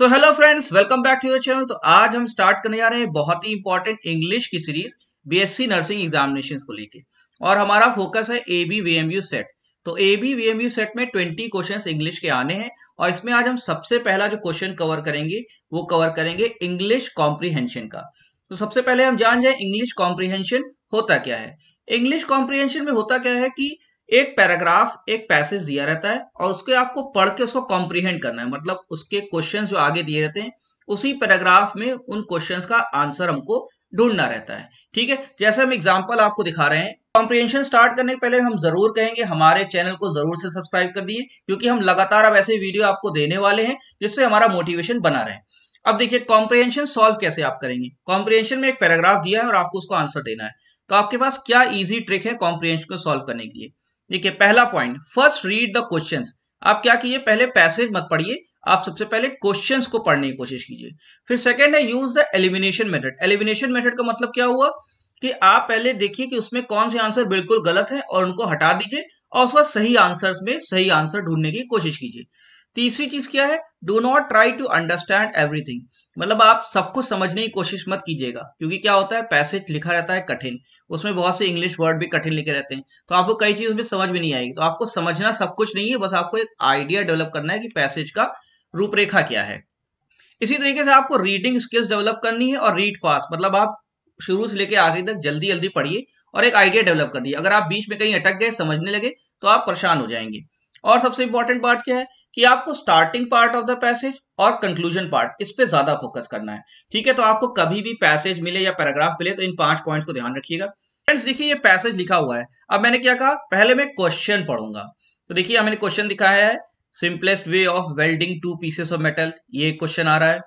so hello friends welcome back to your channel तो आज हम स्टार्ट करने जा रहे हैं बहुत ही इंपॉर्टेंट इंग्लिश की सीरीज बीएससी नर्सिंग एग्जामिनेशन को लेके और हमारा फोकस है A B V M U set तो A B V M U set में ट्वेंटी क्वेश्चन इंग्लिश के आने हैं और इसमें आज हम सबसे पहला जो क्वेश्चन कवर करेंगे वो कवर करेंगे इंग्लिश कॉम्प्रीहेंशन का तो सबसे पहले हम जान जाए इंग्लिश कॉम्प्रीहेंशन होता क्या है इंग्लिश कॉम्प्रीहेंशन में होता क्या है कि एक पैराग्राफ एक पैसेज दिया रहता है और उसके आपको पढ़ के उसको कॉम्प्रीहेंड करना है मतलब उसके क्वेश्चन जो आगे दिए रहते हैं उसी पैराग्राफ में उन क्वेश्चन का आंसर हमको ढूंढना रहता है ठीक है जैसे हम एग्जाम्पल आपको दिखा रहे हैं कॉम्प्रिहेंशन स्टार्ट करने के पहले हम जरूर कहेंगे हमारे चैनल को जरूर से सब्सक्राइब कर दिए क्योंकि हम लगातार अब ऐसे वीडियो आपको देने वाले हैं जिससे हमारा मोटिवेशन बना रहे अब देखिए कॉम्प्रिहेंशन सॉल्व कैसे आप करेंगे कॉम्प्रिहेंशन में एक पैराग्राफ दिया है और आपको उसको आंसर देना है तो आपके पास क्या इजी ट्रिक है कॉम्प्रिहेंशन को सॉल्व करने के लिए देखिए पहला point first read the question आप क्या कीजिए पहले पैसेज मत पढ़िए आप सबसे पहले क्वेश्चंस को पढ़ने की कोशिश कीजिए फिर सेकंड है use the elimination method elimination method का मतलब क्या हुआ कि आप पहले देखिए कि उसमें कौन से आंसर बिल्कुल गलत है और उनको हटा दीजिए और उसके बाद सही आंसर्स में सही आंसर ढूंढने की कोशिश कीजिए तीसरी चीज क्या है do not try to understand everything मतलब आप सबको समझने की कोशिश मत कीजिएगा क्योंकि क्या होता है पैसेज लिखा रहता है कठिन उसमें बहुत से इंग्लिश वर्ड भी कठिन लिखे रहते हैं तो आपको कई चीज उसमें समझ में नहीं आएगी तो आपको समझना सब कुछ नहीं है बस आपको एक आइडिया डेवलप करना है कि पैसेज का रूपरेखा क्या है इसी तरीके से आपको रीडिंग स्किल्स डेवलप करनी है और रीड फास्ट मतलब आप शुरू से लेकर आखिरी तक जल्दी जल्दी पढ़िए और एक आइडिया डेवलप करिए अगर आप बीच में कहीं अटक गए समझने लगे तो आप परेशान हो जाएंगे और सबसे इंपॉर्टेंट बात क्या है कि आपको starting part of the passage और कंक्लूजन पार्ट इस पे ज्यादा फोकस करना है ठीक है तो आपको कभी भी पैसेज मिले या पैराग्राफ मिले तो इन पांच पॉइंट्स को ध्यान रखिएगा फ्रेंड्स देखिए ये पैसेज लिखा हुआ है अब मैंने क्या कहा पहले मैं क्वेश्चन पढ़ूंगा तो देखिए मैंने क्वेश्चन दिखाया है simplest way of welding two pieces of metal ये क्वेश्चन आ रहा है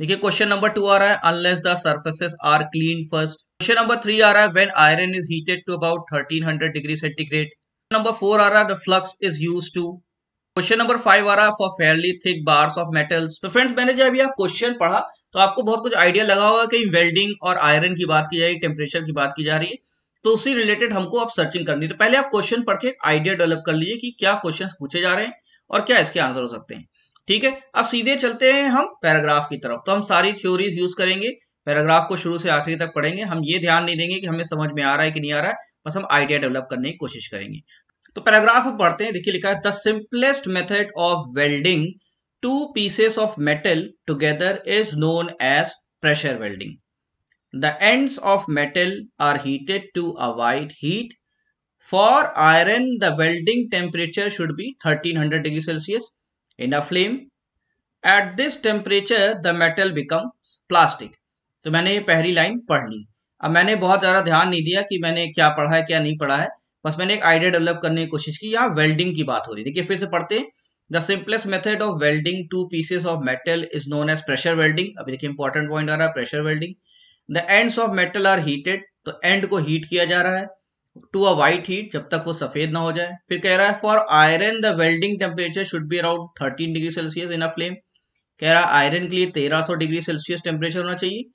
देखिए क्वेश्चन नंबर टू आ रहा है unless the surfaces are clean first question number three आ रहा है when iron is heated to about thirteen degree centigrade number four आ रहा है the flux is use to question number five आ रहा है for fairly thick bars of metals तो फ्रेंड्स मैंने जब यह क्वेश्चन पढ़ा तो आपको बहुत कुछ आइडिया लगा होगा कि वेल्डिंग और आयरन की बात की जा रही टेम्परेचर की बात की जा रही है तो उसी रिलेटेड हमको आप सर्चिंग करनी है तो पहले आप क्वेश्चन पढ़ के आइडिया डेवलप कर लीजिए कि क्या क्वेश्चन पूछे जा रहे हैं और क्या इसके आंसर हो सकते हैं ठीक है अब सीधे चलते हैं हम पैराग्राफ की तरफ तो हम सारी थ्योरीज यूज करेंगे पैराग्राफ को शुरू से आखिरी तक पढ़ेंगे हम ये ध्यान नहीं देंगे कि हमें समझ में आ रहा है कि नहीं आ रहा है बस हम आइडिया डेवलप करने की कोशिश करेंगे तो पैराग्राफ पढ़ते हैं देखिए लिखा है the simplest method of welding two pieces of metal together is known as pressure welding the ends of metal are heated to avoid heat for iron the welding temperature should be 1300 degree Celsius in a flame at this temperature the metal become plastic तो मैंने ये पहली line पढ़ ली अब मैंने बहुत ज़्यादा ध्यान नहीं दिया कि मैंने क्या पढ़ा है क्या नहीं पढ़ा है बस मैंने एक आइडिया डेवलप करने की कोशिश की या वेल्डिंग की बात हो रही देखिए फिर से पढ़ते हैं the simplest method of welding two pieces of metal is known as pressure welding अभी देखिए इंपॉर्टेंट पॉइंट आ रहा है pressure welding the end of metal are heated तो एंड को हीट किया जा रहा है टू अ वाइट हीट जब तक वो सफेद ना हो जाए फिर कह रहा है for iron the welding temperature should be around thirteen degree Celsius in a flame कह रहा है आयरन के लिए तेरह सौ डिग्री सेल्सियस टेम्परेचर होना चाहिए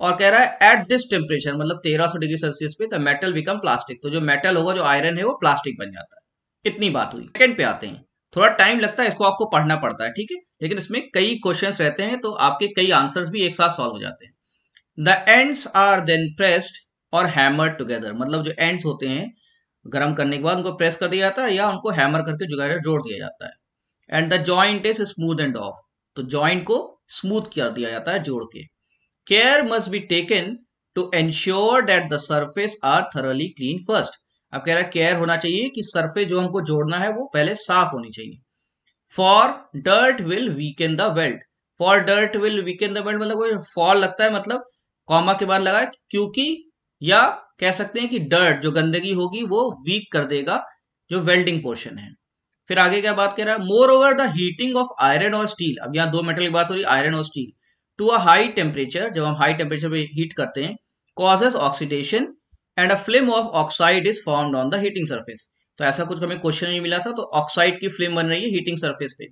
और कह रहा है एट दिस टेम्परेचर मतलब 1300 डिग्री सेल्सियस पे द मेटल बिकम प्लास्टिक तो जो मेटल होगा जो आयरन है वो प्लास्टिक बन जाता है इतनी बात हुई सेकंड पे आते हैं थोड़ा टाइम लगता है इसको आपको पढ़ना पड़ता है ठीक है लेकिन इसमें कई क्वेश्चन रहते हैं तो आपके कई आंसर भी एक साथ सॉल्व हो जाते हैं the ends are then pressed और हैमर टुगेदर मतलब जो एंड्स होते हैं गर्म करने के बाद उनको प्रेस कर दिया जाता है या उनको हैमर करके जुगाड़ जोड़ दिया जाता है and the joint is smooth and off तो ज्वाइंट को स्मूथ कर दिया जाता है जोड़ के care must be taken to ensure that the surface are thoroughly clean first अब कह रहा है केयर होना चाहिए कि सर्फेस जो हमको जोड़ना है वो पहले साफ होनी चाहिए for dirt will weaken the weld for dirt will weaken the weld मतलब फॉल लगता है मतलब कॉमा के बाद लगा क्योंकि या कह सकते हैं कि डर्ट जो गंदगी होगी वो वीक कर देगा जो वेल्डिंग पोर्शन है फिर आगे क्या बात कह रहा है moreover the heating of iron और स्टील अब यहाँ दो मेटल की बात हो रही है आयरन और steel to a high temperature जब हम हाई टेम्परेचर पे हीट करते हैं causes oxidation and a flame of oxide is formed on the heating surface तो ऐसा कुछ हमें क्वेश्चन नहीं मिला था तो ऑक्साइड की फ्लेम बन रही है हीटिंग सर्फेस पे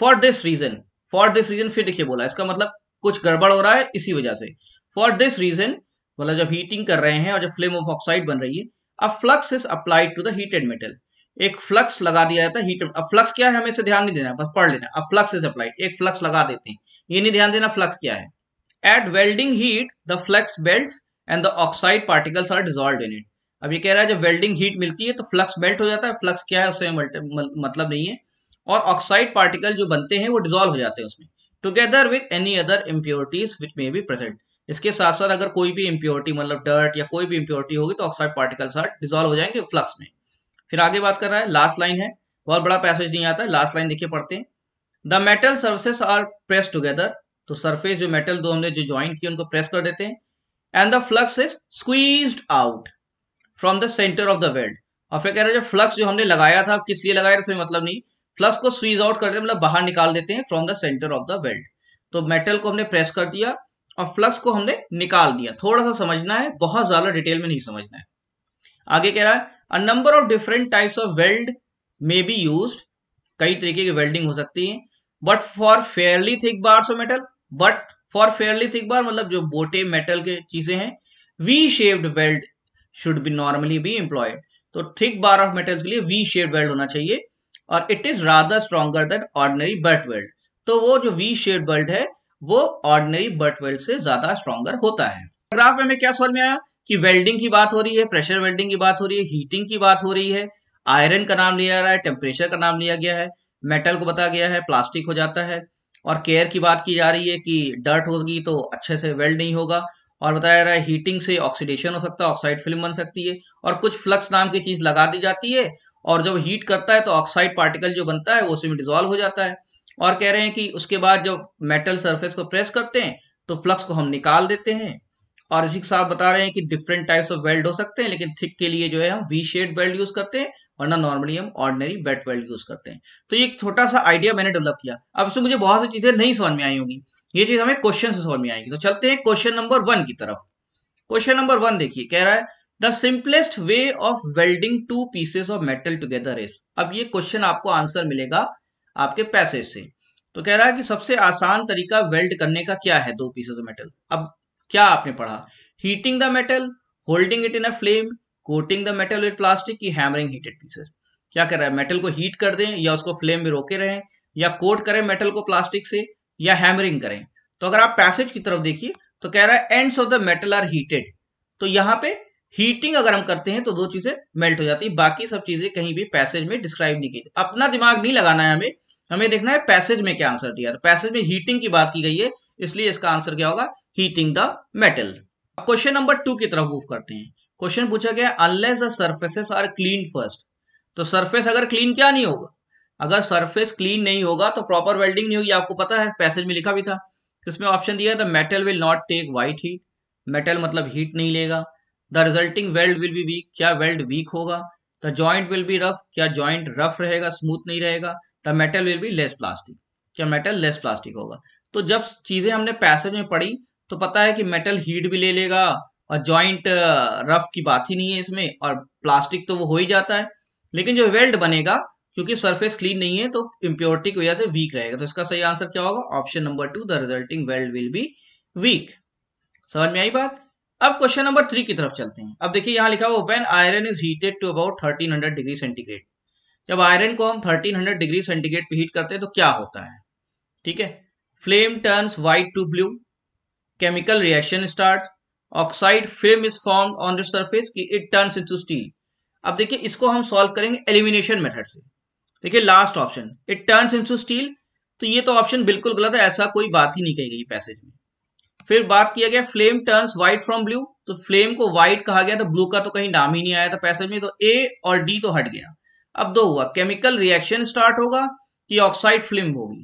for this reason for this reason फिर देखिए बोला इसका मतलब कुछ गड़बड़ हो रहा है इसी वजह से फॉर दिस रीजन मतलब जब हीटिंग कर रहे हैं और जब फ्लेम ऑफ ऑक्साइड बन रही है a flux is applied to the heated metal एक फ्लक्स लगा दिया जाता है हीट अब फ्लक्स क्या है हमें इसे ध्यान नहीं देना बस पढ़ लेना अब फ्लक्स इज अप्लाइड एक फ्लक्स लगा देते हैं ये नहीं ध्यान देना फ्लक्स क्या है at welding heat the flux melt and the oxide particles are dissolve in it अब ये कह रहा है जब वेल्डिंग हीट मिलती है तो फ्लक्स बेल्ट हो जाता है फ्लक्स क्या है उसमें मतलब नहीं है और ऑक्साइड पार्टिकल जो बनते हैं वो डिजोल्व हो जाते हैं उसमें together with any other impurities which may be present इसके साथ साथ अगर कोई भी इम्प्योरिटी मतलब डर्ट या कोई भी इम्प्योरिटी होगी तो ऑक्साइड पार्टिकल्स डिजोल्व हो जाएंगे फ्लक्स में फिर आगे बात कर रहा है लास्ट लाइन है बहुत बड़ा पैसेज नहीं आता है लास्ट लाइन देखिए पढ़ते हैं the metal surfaces are press together तो सरफेस जो मेटल दो हमने जो ज्वाइन किया उनको प्रेस कर देते हैं and the flux is squeeze out from the centre of the weld और फिर कह रहे हैं जो फ्लक्स जो हमने लगाया था किस लिए लगाया इसमें मतलब नहीं फ्लक्स को स्वीज आउट कर देते मतलब बाहर निकाल देते हैं from the centre of the weld तो मेटल को हमने प्रेस कर दिया और फ्लक्स को हमने निकाल दिया थोड़ा सा समझना है बहुत ज्यादा डिटेल में नहीं समझना है आगे कह रहा है a number of different types of weld may be used कई तरीके की वेल्डिंग हो सकती है but for fairly thick bars of metal but for fairly thick bar मतलब जो बोटे मेटल के चीजें हैं V shaped weld should be normally be employed तो थिक बार ऑफ मेटल्स के लिए वी शेप्ड वेल्ड होना चाहिए और it is rather stronger than ordinary but weld तो वो जो वी शेप वेल्ड है वो ऑर्डनरी बट वेल्ड से ज्यादा स्ट्रॉन्गर होता है ग्राफ में क्या सॉल्व में आया कि वेल्डिंग की बात हो रही है प्रेशर वेल्डिंग की बात हो रही है हीटिंग की बात हो रही है आयरन का नाम लिया जा रहा है टेम्परेचर का नाम लिया गया है मेटल को बताया गया है प्लास्टिक हो जाता है और केयर की बात की जा रही है कि डर्ट होगी तो अच्छे से वेल्ड नहीं होगा और बताया जा रहा है हीटिंग से ऑक्सीडेशन हो सकता है ऑक्साइड फिल्म बन सकती है और कुछ फ्लक्स नाम की चीज लगा दी जाती है और जब हीट करता है तो ऑक्साइड पार्टिकल जो बनता है वो उसमें डिजोल्व हो जाता है और कह रहे हैं कि उसके बाद जब मेटल सरफेस को प्रेस करते हैं तो फ्लक्स को हम निकाल देते हैं और इसी साहब बता रहे हैं कि डिफरेंट टाइप्स ऑफ वेल्ड हो सकते हैं लेकिन थिक के लिए जो है हम वी शेड वेल्ड यूज करते हैं वरना नॉर्मली हम ऑर्डनरी वेट वेल्ड यूज करते हैं तो ये छोटा सा आइडिया मैंने डेवलप किया अब इसमें मुझे बहुत सी चीजें नहीं समझ में आई होंगी ये चीज हमें क्वेश्चन से समझ में आएगी तो चलते हैं क्वेश्चन नंबर वन की तरफ क्वेश्चन नंबर वन देखिए कह रहा है the simplest way of welding two pieces of metal together is अब ये क्वेश्चन आपको आंसर मिलेगा आपके पैसेज से तो कह रहा है कि सबसे आसान तरीका वेल्ड करने का क्या है दो पीसेस ऑफ मेटल अब क्या आपने पढ़ा heating the metal holding it in a flame coating the metal with plastic की हैमरिंग हीटेड पीसेस क्या कर रहा है मेटल को हीट कर दें या उसको फ्लेम में रोके रहें या कोट करें मेटल को प्लास्टिक से या हैमरिंग करें तो अगर आप पैसेज की तरफ देखिए तो कह रहा है ends of the metal are heated तो यहां पे हीटिंग अगर हम करते हैं तो दो चीजें मेल्ट हो जाती है बाकी सब चीजें कहीं भी पैसेज में डिस्क्राइब नहीं की अपना दिमाग नहीं लगाना है हमें हमें देखना है पैसेज में क्या आंसर दिया तो पैसेज में हीटिंग की बात की गई है इसलिए इसका आंसर क्या होगा heating the metal question number two की तरफ मूव करते हैं क्वेश्चन पूछा गया unless the surfaces are clean first तो सर्फेस अगर क्लीन क्या नहीं होगा अगर सर्फेस क्लीन नहीं होगा तो प्रॉपर वेल्डिंग नहीं होगी आपको पता है पैसेज में लिखा भी था इसमें ऑप्शन दिया था metal will not take white heat metal मतलब हीट नहीं लेगा the resulting weld will be weak क्या वेल्ड वीक होगा the joint will be rough क्या ज्वाइंट रफ रहेगा स्मूथ नहीं रहेगा the metal will be less plastic क्या मेटल लेस प्लास्टिक होगा तो जब चीजें हमने पैसेज में पढ़ी तो पता है कि मेटल हीट भी ले लेगा और जॉइंट रफ uh, की बात ही नहीं है इसमें और प्लास्टिक तो वो हो ही जाता है लेकिन जो वेल्ड बनेगा क्योंकि सरफेस क्लीन नहीं है तो इम्प्योरिटी की वजह से वीक रहेगा तो इसका सही आंसर क्या होगा option number two the resulting weld will be weak समझ में आई बात अब क्वेश्चन नंबर थ्री की तरफ चलते हैं अब देखिए यहां लिखा हुआ when iron is heated to about thirteen degree centigrade जब आयरन को हम थर्टीन डिग्री सेंटीग्रेड पे हीट करते हैं तो क्या होता है ठीक है flame turns white to blue chemical reaction starts oxide film is formed on the surface कि it turns into स्टील अब देखिए इसको हम सॉल्व करेंगे एलिमिनेशन मेथड से देखिए last option it turns into steel तो ये तो ऑप्शन बिल्कुल गलत है ऐसा कोई बात ही नहीं कही गई पैसेज में फिर बात किया गया flame turns white from blue तो फ्लेम को व्हाइट कहा गया तो ब्लू का तो कहीं नाम ही नहीं आया था पैसेज में तो ए और डी तो हट गया अब दो हुआ केमिकल रिएक्शन स्टार्ट होगा कि ऑक्साइड फिल्म होगी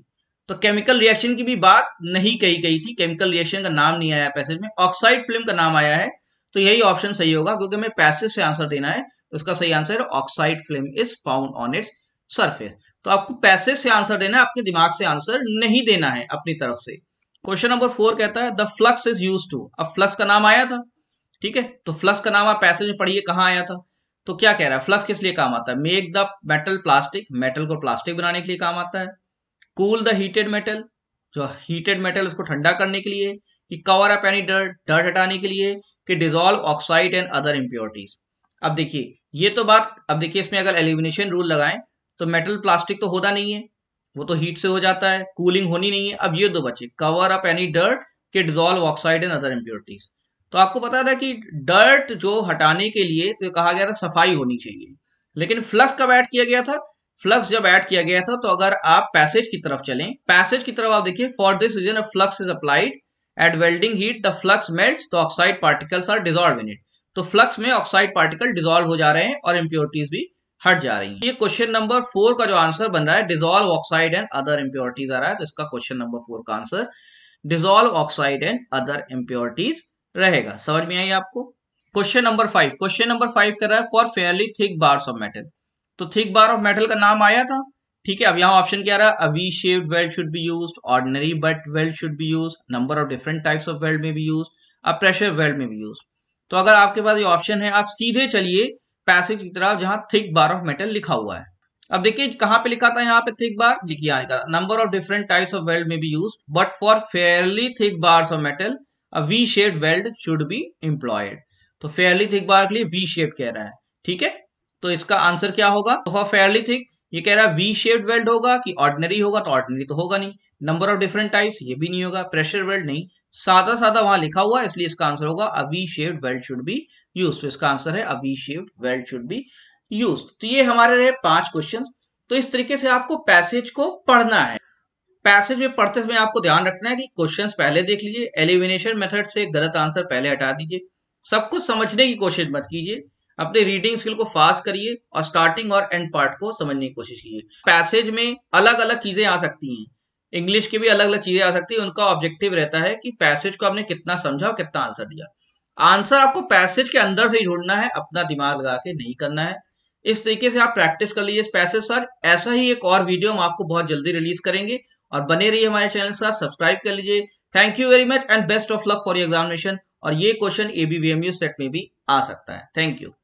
तो केमिकल रिएक्शन की भी बात नहीं कही गई थी केमिकल रिएक्शन का नाम नहीं आया पैसेज में ऑक्साइड फिल्म का नाम आया है तो यही ऑप्शन सही होगा क्योंकि हमें पैसेज से आंसर देना है उसका तो सही answer oxide film is found on its surface तो आपको पैसेज से आंसर देना है अपने दिमाग से आंसर नहीं देना है अपनी तरफ से क्वेश्चन नंबर फोर कहता है the flux is use to अब फ्लक्स का नाम आया था ठीक है तो फ्लक्स का नाम आप पैसेज में पढ़िए कहाँ आया था तो क्या कह रहा है फ्लक्स किस लिए काम आता है make the metal plastic metal को प्लास्टिक बनाने के लिए काम आता है कूल द हीटेड मेटल जो हीटेड मेटल उसको ठंडा करने के लिए कि कवर अप एनी डर डर्ट हटाने के लिए कि dissolve oxide and other impurities अब देखिए ये तो बात अब देखिए इसमें अगर एलिमिनेशन रूल लगाएं तो मेटल प्लास्टिक तो होता नहीं है वो तो हीट से हो जाता है कूलिंग होनी नहीं है अब ये दो बचे कवर अप एनी डर्ट के dissolve oxide and other impurities तो आपको पता था कि डर्ट जो हटाने के लिए तो कहा गया था सफाई होनी चाहिए लेकिन फ्लक्स कब ऐड किया गया था फ्लक्स जब ऐड किया गया था तो अगर आप पैसेज की तरफ चलें पैसेज की तरफ आप देखिए for this reason flux is applied at welding heat the flux melt तो oxide particles are dissolve in it तो फ्लक्स में ऑक्साइड पार्टिकल डिजोल्व हो जा रहे हैं और इम्प्योरिटीज भी हट जा रही है ये क्वेश्चन नंबर फोर का जो आंसर बन रहा है dissolve oxide and other impurities आ रहा है तो इसका क्वेश्चन नंबर फोर का answer dissolve oxide and other impurities रहेगा समझ में आई आपको question number five question number five कर रहा है for fairly thick bars of metal तो थिक बार ऑफ मेटल का नाम आया था ठीक है अब यहाँ ऑप्शन क्या रहा है अवी शेव weld should be use ordinary but weld should be use number of different types of weld में भी यूज अब प्रेशर वेल्ड में भी यूज तो अगर आपके पास ये ऑप्शन है आप सीधे चलिए पैसेज की तरफ जहां थिक बार ऑफ मेटल लिखा हुआ है अब देखिए कहां पे लिखा था यहाँ पे थिक बार लिखिए आने का number of different types of weld में भी use but for fairly thick bars of metal a V shape weld should be employed तो फेयरली थिक बार के लिए वी शेप कह रहा है ठीक है तो इसका आंसर क्या होगा तो फेयरली थिक ये कह रहा है वी शेप्ड वेल्ड होगा कि ऑर्डिनरी होगा तो ऑर्डिनरी तो होगा नहीं नंबर ऑफ डिफरेंट टाइप्स ये भी नहीं होगा प्रेशर वेल्ड नहीं सादा सादा वहां लिखा हुआ है इसलिए इसका आंसर होगा a V shaped weld should be use तो इसका आंसर है a V shaped weld should be use तो ये हमारे रहे पांच क्वेश्चन तो इस तरीके से आपको पैसेज को पढ़ना है पैसेज में पढ़ते समय आपको ध्यान रखना है कि क्वेश्चन पहले देख लीजिए एलिमिनेशन मेथड से गलत आंसर पहले हटा दीजिए सब कुछ समझने की कोशिश मत कीजिए अपने रीडिंग स्किल को फास्ट करिए और स्टार्टिंग और एंड पार्ट को समझने की कोशिश कीजिए पैसेज में अलग अलग चीजें आ सकती हैं इंग्लिश की भी अलग अलग चीजें आ सकती है उनका ऑब्जेक्टिव रहता है कि पैसेज को आपने कितना समझा और कितना आंसर दिया आंसर आपको पैसेज के अंदर से ही ढूंढना है अपना दिमाग लगा के नहीं करना है इस तरीके से आप प्रैक्टिस कर लीजिए पैसेज सर ऐसा ही एक और वीडियो हम आपको बहुत जल्दी रिलीज करेंगे और बने रहिए हमारे चैनल सर सब्सक्राइब कर लीजिए thank you very much and best of luck for your examination और ये क्वेश्चन एबीवीएमयू सेट में भी आ सकता है थैंक यू